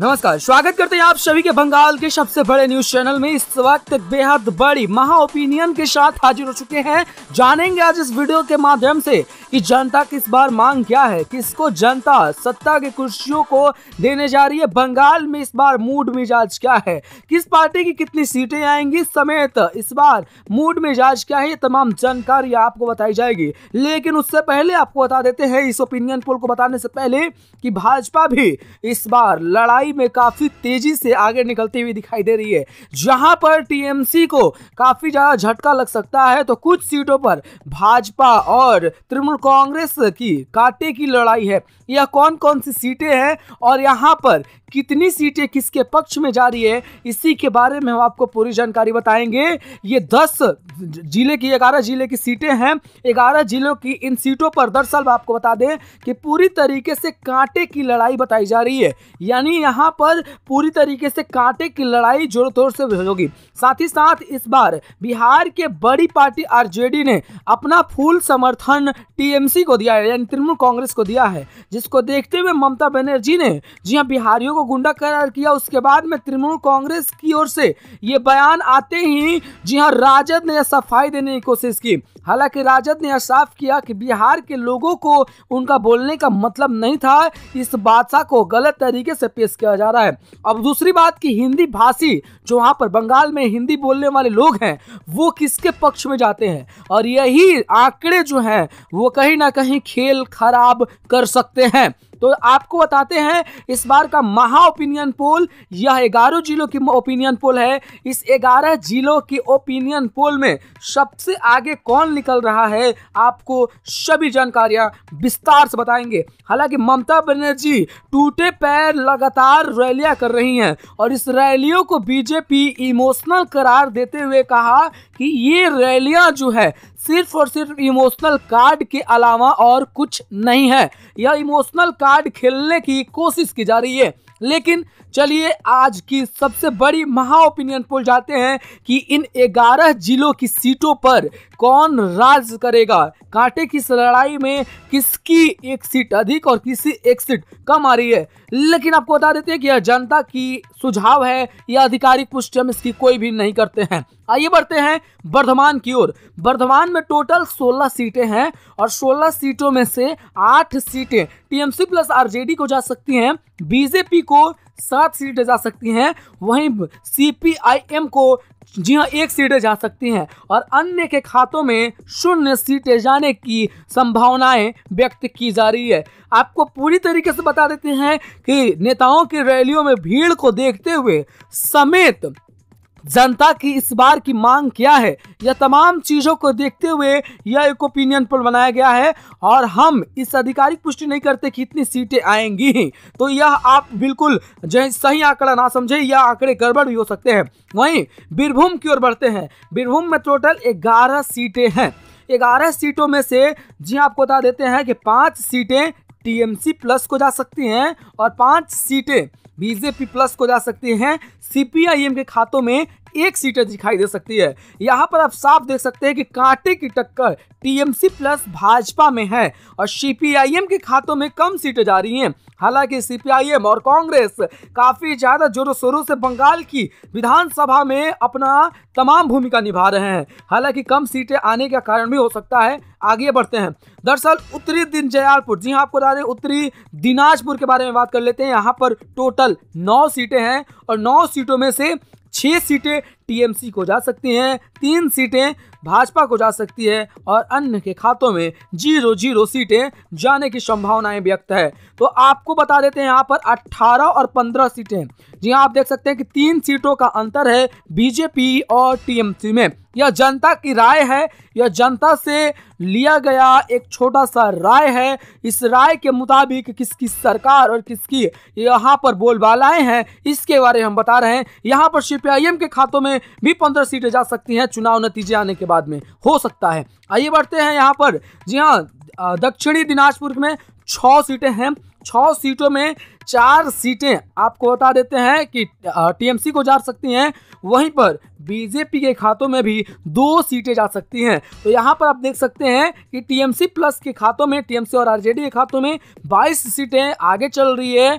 नमस्कार स्वागत करते हैं आप सभी के बंगाल के सबसे बड़े न्यूज चैनल में इस वक्त बेहद बड़ी महा ओपिनियन के साथ हाजिर हो चुके हैं जानेंगे आज इस वीडियो के माध्यम से कि जनता किस बार मांग क्या है किसको जनता सत्ता की कुर्सियों को देने जा रही है बंगाल में इस बार मूड मिजाज क्या है किस पार्टी की कितनी सीटें आएंगी समेत इस बार मूड मिजाज क्या है ये तमाम जानकारी आपको बताई जाएगी लेकिन उससे पहले आपको बता देते हैं इस ओपिनियन पोल को बताने से पहले कि भाजपा भी इस बार लड़ाई लड़ाई में काफी तेजी से आगे निकलती हुई दिखाई दे रही है जहां पर टीएमसी को काफी ज्यादा झटका लग सकता है तो कुछ सीटों पर भाजपा और तृणमूल कांग्रेस की कांटे की लड़ाई है यह कौन कौन सी सीटें हैं और यहाँ पर कितनी सीटें किसके पक्ष में जा रही है इसी के बारे में हम आपको पूरी जानकारी बताएंगे ये दस जिले की ग्यारह जिले की सीटें हैं ग्यारह जिलों की इन सीटों पर दरअसल आपको बता दें कि पूरी तरीके से कांटे की लड़ाई बताई जा रही है यानी यहाँ पर पूरी तरीके से कांटे की लड़ाई जोर तोर से होगी साथ ही साथ इस बार बिहार के बड़ी पार्टी आर ने अपना फूल समर्थन टीएमसी को दिया है यानी तृणमूल कांग्रेस को दिया है जिसको देखते हुए ममता बनर्जी ने जी हाँ बिहारियों को गुंडा करार किया उसके बाद में तृणमूल कांग्रेस की ओर से ये बयान आते ही जी हाँ राजद ने सफाई देने की कोशिश की हालांकि राजद ने यह साफ किया कि बिहार के लोगों को उनका बोलने का मतलब नहीं था इस बादशाह को गलत तरीके से पेश किया जा रहा है अब दूसरी बात कि हिंदी भाषी जो वहाँ पर बंगाल में हिंदी बोलने वाले लोग हैं वो किसके पक्ष में जाते हैं और यही आंकड़े जो हैं वो कहीं ना कहीं खेल खराब कर सकते हैं तो आपको बताते हैं इस बार का महा ओपिनियन पोल यह ग्यारह जिलों की ओपिनियन पोल है इस ग्यारह जिलों की ओपिनियन पोल में सबसे आगे कौन निकल रहा है आपको सभी जानकारियां विस्तार से बताएंगे हालांकि ममता बनर्जी टूटे पैर लगातार रैलियां कर रही हैं और इस रैलियों को बीजेपी इमोशनल करार देते हुए कहा कि ये रैलियां जो है सिर्फ और सिर्फ इमोशनल कार्ड के अलावा और कुछ नहीं है यह इमोशनल कार्ड खेलने की कोशिश की जा रही है लेकिन चलिए आज की सबसे बड़ी महा ओपिनियन पोल जाते हैं कि इन 11 जिलों की सीटों पर कौन राज करेगा कांटे की लड़ाई में किसकी एक सीट अधिक और किसी एक सीट कम आ रही है लेकिन आपको बता देते हैं कि यह जनता की सुझाव है या आधिकारिक पुष्टि हम इसकी कोई भी नहीं करते हैं आइए बढ़ते हैं वर्धमान की ओर वर्धमान में टोटल 16 सीटें हैं और 16 सीटों में से 8 सीटें टीएमसी प्लस आरजेडी को जा सकती हैं बीजेपी को सात सीटें जा सकती हैं वहीं सीपीआईएम को जी हाँ एक सीटें जा सकती हैं और अन्य के खातों में शून्य सीटें जाने की संभावनाएं व्यक्त की जा रही है आपको पूरी तरीके से बता देते हैं कि नेताओं की रैलियों में भीड़ को देखते हुए समेत जनता की इस बार की मांग क्या है यह तमाम चीज़ों को देखते हुए यह एक ओपिनियन पोल बनाया गया है और हम इस आधिकारिक पुष्टि नहीं करते कि इतनी सीटें आएंगी ही तो यह आप बिल्कुल सही आंकड़ा ना समझे यह आंकड़े गड़बड़ भी हो सकते हैं वहीं बीरभूम की ओर बढ़ते हैं बीरभूम में टोटल ग्यारह सीटें हैं ग्यारह सीटों में से जी आपको बता देते हैं कि पांच सीटें टीएमसी प्लस को जा सकती हैं और पांच सीटें बीजेपी प्लस को जा सकती हैं सीपीआईएम के खातों में एक सीटें दिखाई दे सकती है यहाँ पर आप साफ देख सकते हैं कि कांटे की टक्कर टीएमसी प्लस भाजपा में है और सीपीआईएम के खातों में कम सीटें जा रही हैं हालांकि सीपीआईएम और कांग्रेस काफी ज्यादा जोरों शोरों से बंगाल की विधानसभा में अपना तमाम भूमिका निभा रहे हैं हालांकि कम सीटें आने का कारण भी हो सकता है आगे बढ़ते हैं दरअसल उत्तरी दिन जयालपुर जी हाँ आपको बता दें उत्तरी दिनाजपुर के बारे में बात कर लेते हैं यहाँ पर टोटल नौ सीटें हैं और नौ सीटों में से छह सीटें टीएमसी को जा सकती हैं तीन सीटें भाजपा को जा सकती है और अन्य के खातों में जीरो जीरो सीटें जाने की संभावनाएं व्यक्त है तो आपको बता देते हैं यहाँ पर 18 और 15 सीटें जी हाँ, आप देख सकते हैं कि तीन सीटों का अंतर है बीजेपी और टीएमसी में यह जनता की राय है यह जनता से लिया गया एक छोटा सा राय है इस राय के मुताबिक किसकी सरकार और किसकी यहाँ पर बोलबालाएं हैं इसके बारे में हम बता रहे हैं यहाँ पर सीपीआईएम के खातों में भी पंद्रह सीटें जा सकती हैं चुनाव नतीजे आने के बाद बाद में हो सकता है आइए बढ़ते हैं यहाँ पर जी हाँ दक्षिणी दिनाजपुर में छः सीटें हैं छः सीटों में चार सीटें आपको बता देते हैं कि टीएमसी को जा सकती हैं वहीं पर बीजेपी के खातों में भी दो सीटें जा सकती हैं तो यहां पर आप देख सकते हैं कि टीएमसी प्लस के खातों में टीएमसी और आरजेडी के खातों में 22 सीटें आगे चल रही है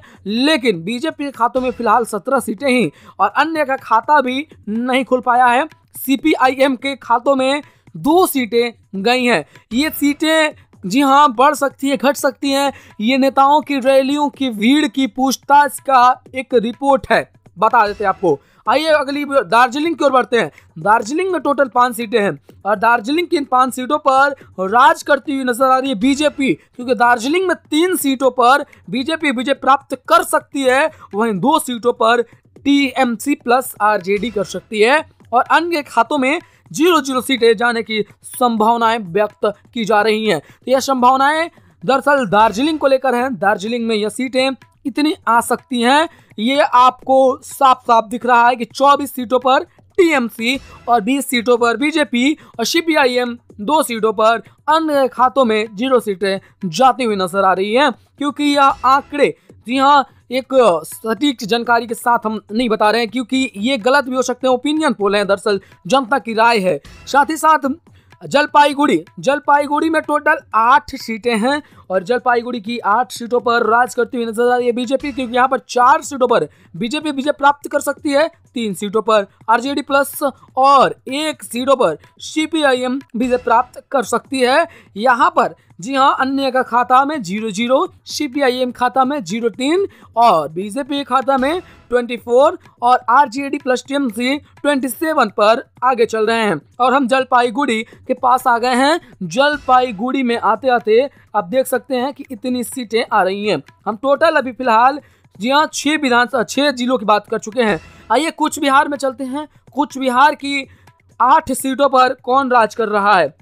लेकिन बीजेपी के खातों में फिलहाल 17 सीटें ही और अन्य का खाता भी नहीं खुल पाया है सीपीआईएम के खातों में दो सीटें गई हैं ये सीटें जी हाँ बढ़ सकती है घट सकती हैं ये नेताओं की रैलियों की भीड़ की पूछताछ का एक रिपोर्ट है बता देते हैं आपको आइए अगली दार्जिलिंग की ओर बढ़ते हैं दार्जिलिंग में टोटल पांच सीटें हैं और दार्जिलिंग की इन पांच सीटों पर राज करती हुई नजर आ रही है बीजेपी क्योंकि दार्जिलिंग में तीन सीटों पर बीजेपी विजय प्राप्त कर सकती है वहीं दो सीटों पर टीएमसी प्लस आरजेडी कर सकती है और अन्य खातों में जीरो जीरो सीटें जाने की संभावनाएं व्यक्त की जा रही हैं तो यह संभावनाएं दरअसल दार्जिलिंग को लेकर हैं दार्जिलिंग में यह सीटें इतनी आ सकती हैं ये आपको साफ साफ दिख रहा है कि 24 सीटों पर टीएमसी और 20 सीटों पर बीजेपी और सीपीआईएम दो सीटों पर अन्य खातों में जीरो सीटें जाती हुई नजर आ रही हैं क्योंकि यह आंकड़े जी हाँ एक सटीक जानकारी के साथ हम नहीं बता रहे हैं क्योंकि ये गलत भी हो सकते हैं ओपिनियन पोल हैं दरअसल जनता की राय है साथ ही साथ जलपाईगुड़ी जलपाईगुड़ी में टोटल आठ सीटें हैं और जलपाईगुड़ी की आठ सीटों पर राज करती हुई नजर आ रही है बीजेपी क्योंकि यहाँ पर चार सीटों पर बीजेपी विजय प्राप्त कर सकती है तीन सीटों पर आरजेडी प्लस और एक सीटों पर सीपीआईएम विजय प्राप्त कर सकती है यहाँ पर जी हाँ अन्य का खाता में जीरो जीरो सी खाता में जीरो तीन और बीजेपी खाता में ट्वेंटी फोर और R D plus T M C twenty seven पर आगे चल रहे हैं और हम जलपाईगुड़ी के पास आ गए हैं जलपाईगुड़ी में आते आते आप देख सकते हैं कि इतनी सीटें आ रही हैं हम टोटल अभी फिलहाल जी हाँ छः विधानसभा छः जिलों की बात कर चुके हैं आइए कुछ बिहार में चलते हैं कुछ बिहार की आठ सीटों पर कौन राज कर रहा है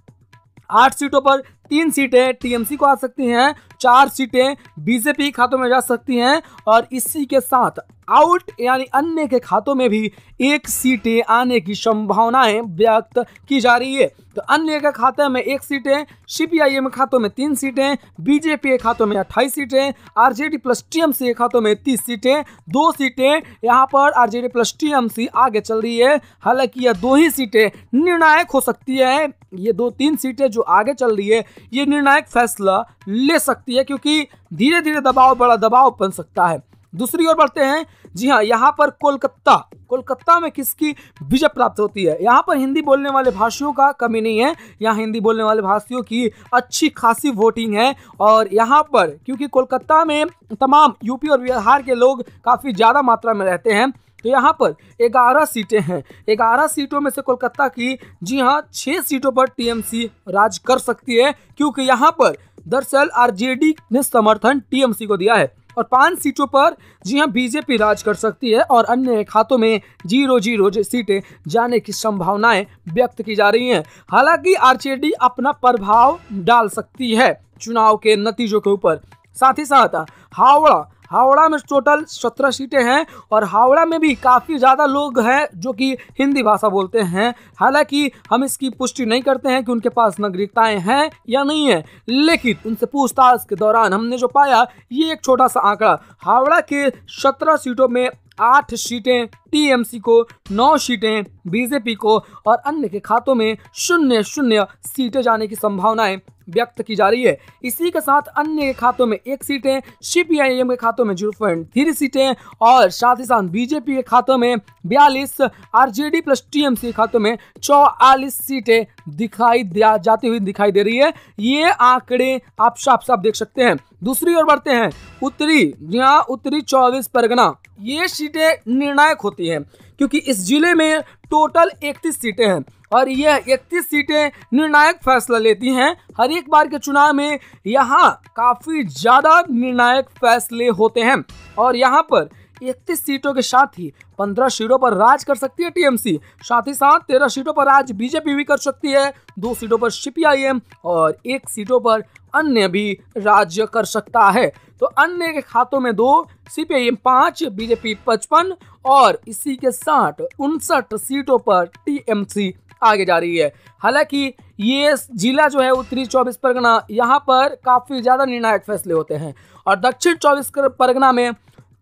आठ सीटों पर तीन सीटें टीएमसी को आ सकती हैं चार सीटें बीजेपी खातों में जा सकती हैं और इसी के साथ आउट यानी अन्य के खातों में भी एक सीटें आने की संभावनाएं व्यक्त की जा रही है तो अन्य के खाते में एक सीटें सीपीआईएम खातों में तीन सीटें बीजेपी के खातों में अट्ठाईस सीटें आरजेडी प्लस टीएमसी के खातों में तीस सीटें दो सीटें यहां पर आरजेडी प्लस टीएमसी आगे चल रही है हालांकि यह दो ही सीटें निर्णायक हो सकती है ये दो तीन सीटें जो आगे चल रही है ये निर्णायक फैसला ले सकती है क्योंकि धीरे धीरे दबाव बड़ा दबाव बन सकता है दूसरी ओर बढ़ते हैं जी हाँ यहाँ पर कोलकाता कोलकाता में किसकी विजय प्राप्त होती है यहाँ पर हिंदी बोलने वाले भाषियों का कमी नहीं है यहाँ हिंदी बोलने वाले भाषियों की अच्छी खासी वोटिंग है और यहाँ पर क्योंकि कोलकाता में तमाम यूपी और बिहार के लोग काफ़ी ज़्यादा मात्रा में रहते हैं तो यहाँ पर ग्यारह सीटें हैं ग्यारह सीटों में से कोलकाता की जी हाँ छः सीटों पर टीएमसी राज कर सकती है क्योंकि यहाँ पर दरअसल आरजेडी ने समर्थन टीएमसी को दिया है और पांच सीटों पर जी हाँ बीजेपी राज कर सकती है और अन्य खातों में जीरो जीरो सीटें जाने की संभावनाएं व्यक्त की जा रही हैं हालांकि आरजेडी अपना प्रभाव डाल सकती है चुनाव के नतीजों के ऊपर साथ ही साथ हावड़ा हावड़ा में टोटल सत्रह सीटें हैं और हावड़ा में भी काफ़ी ज़्यादा लोग हैं जो कि हिंदी भाषा बोलते हैं हालांकि हम इसकी पुष्टि नहीं करते हैं कि उनके पास नागरिकताएं हैं या नहीं है लेकिन उनसे पूछताछ के दौरान हमने जो पाया ये एक छोटा सा आंकड़ा हावड़ा के सत्रह सीटों में आठ सीटें टीएमसी को नौ सीटें बीजेपी को और अन्य के खातों में शून्य शून्य सीटें जाने की संभावनाएं व्यक्त की जा रही है इसी के साथ अन्य के खातों में एक सीटें सीपीआईएम के खातों में जीरो पॉइंट थ्री सीटें और साथ ही साथ बीजेपी के खातों में बयालीस आरजेडी प्लस टीएमसी के खातों में चौवालीस सीटें दिखाई जाती हुई दिखाई दे रही है ये आंकड़े आप साफ साफ देख सकते हैं दूसरी ओर बढ़ते हैं उत्तरी यहाँ उत्तरी चौबीस परगना ये सीटें निर्णायक होती हैं क्योंकि इस जिले में टोटल इकतीस सीटें हैं और यह इकतीस सीटें निर्णायक फैसला लेती हैं हर एक बार के चुनाव में यहाँ काफ़ी ज़्यादा निर्णायक फैसले होते हैं और यहाँ पर इकतीस सीटों के साथ ही पंद्रह सीटों पर राज कर सकती है टीएमसी साथ ही साथ तेरह सीटों पर राज बीजेपी भी कर सकती है दो सीटों पर सीपीआईएम और एक सीटों पर अन्य भी राज्य कर सकता है तो अन्य के खातों में दो सीपीआईएम पांच बीजेपी पचपन और इसी के साथ उनसठ सीटों पर टीएमसी आगे जा रही है हालांकि ये जिला जो है उत्तरी चौबीस परगना यहाँ पर काफ़ी ज़्यादा निर्णायक फैसले होते हैं और दक्षिण चौबीस परगना में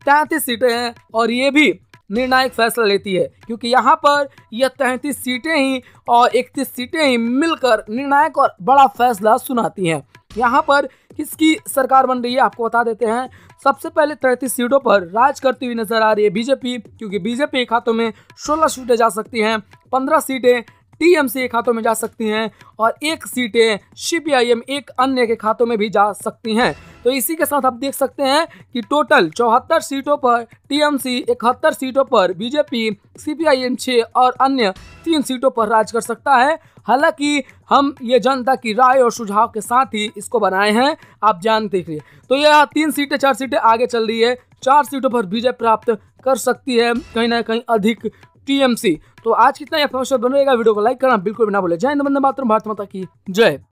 तैंतीस सीटें हैं और ये भी निर्णायक फैसला लेती है क्योंकि यहाँ पर यह तैंतीस सीटें ही और इकतीस सीटें ही मिलकर निर्णायक और बड़ा फैसला सुनाती हैं यहाँ पर किसकी सरकार बन रही है आपको बता देते हैं सबसे पहले तैंतीस सीटों पर राज करती हुई नजर आ रही है बीजेपी क्योंकि बीजेपी के खातों में सोलह सीटें जा सकती हैं पंद्रह सीटें टीएमसी के खातों में जा सकती हैं और एक सीटें सीपीआईएम एक अन्य के खातों में भी जा सकती हैं तो इसी के साथ आप देख सकते हैं कि टोटल चौहत्तर सीटों पर टीएमसी इकहत्तर सीटों पर बीजेपी सीपीआईएम छः और अन्य तीन सीटों पर राज कर सकता है हालांकि हम ये जनता की राय और सुझाव के साथ ही इसको बनाए हैं आप जान देख तो यह तीन सीटें चार सीटें आगे चल रही है चार सीटों पर विजय प्राप्त कर सकती है कहीं ना कहीं अधिक टीएमसी तो आज कितना बनेगा वीडियो को लाइक करना बिल्कुल भी ना बोले जय हिंद बंदे मातरम भारत माता की जय